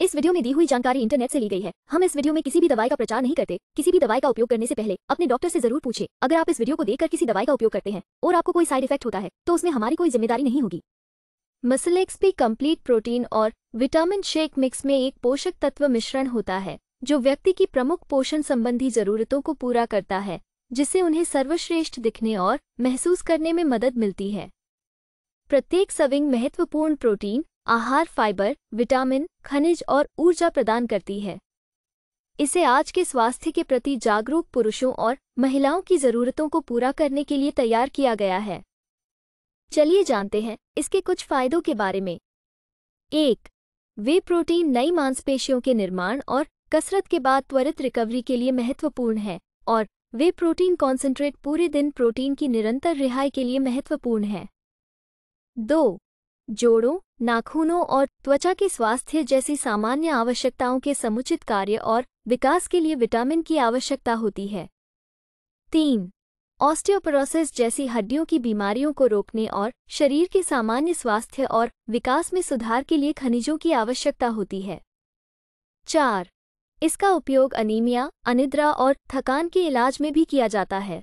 इस वीडियो में दी हुई जानकारी इंटरनेट से ली गई है हम इस वीडियो में किसी भी दवाई का प्रचार नहीं करते किसी भी दवाई का उपयोग करने से पहले अपने डॉक्टर से जरूर पूछे अगर आप इस वीडियो को देखकर किसी दवाई का उपयोग करते हैं और आपको कोई साइड इफेक्ट होता है तो उसमें हमारी कोई जिम्मेदारी नहीं होगी मसलेक्स भी कम्प्लीट प्रोटीन और विटामिन शेक मिक्स में एक पोषक तत्व मिश्रण होता है जो व्यक्ति की प्रमुख पोषण संबंधी जरूरतों को पूरा करता है जिससे उन्हें सर्वश्रेष्ठ दिखने और महसूस करने में मदद मिलती है प्रत्येक सविंग महत्वपूर्ण प्रोटीन आहार फाइबर विटामिन खनिज और ऊर्जा प्रदान करती है इसे आज के स्वास्थ्य के प्रति जागरूक पुरुषों और महिलाओं की जरूरतों को पूरा करने के लिए तैयार किया गया है चलिए जानते हैं इसके कुछ फायदों के बारे में एक वे प्रोटीन नई मांसपेशियों के निर्माण और कसरत के बाद त्वरित रिकवरी के लिए महत्वपूर्ण है और वे प्रोटीन कॉन्सेंट्रेट पूरे दिन प्रोटीन की निरंतर रिहाई के लिए महत्वपूर्ण है दो जोड़ों नाखूनों और त्वचा के स्वास्थ्य जैसी सामान्य आवश्यकताओं के समुचित कार्य और विकास के लिए विटामिन की आवश्यकता होती है तीन ऑस्टियोपरोसिस जैसी हड्डियों की बीमारियों को रोकने और शरीर के सामान्य स्वास्थ्य और विकास में सुधार के लिए खनिजों की आवश्यकता होती है चार इसका उपयोग अनीमिया अनिद्रा और थकान के इलाज में भी किया जाता है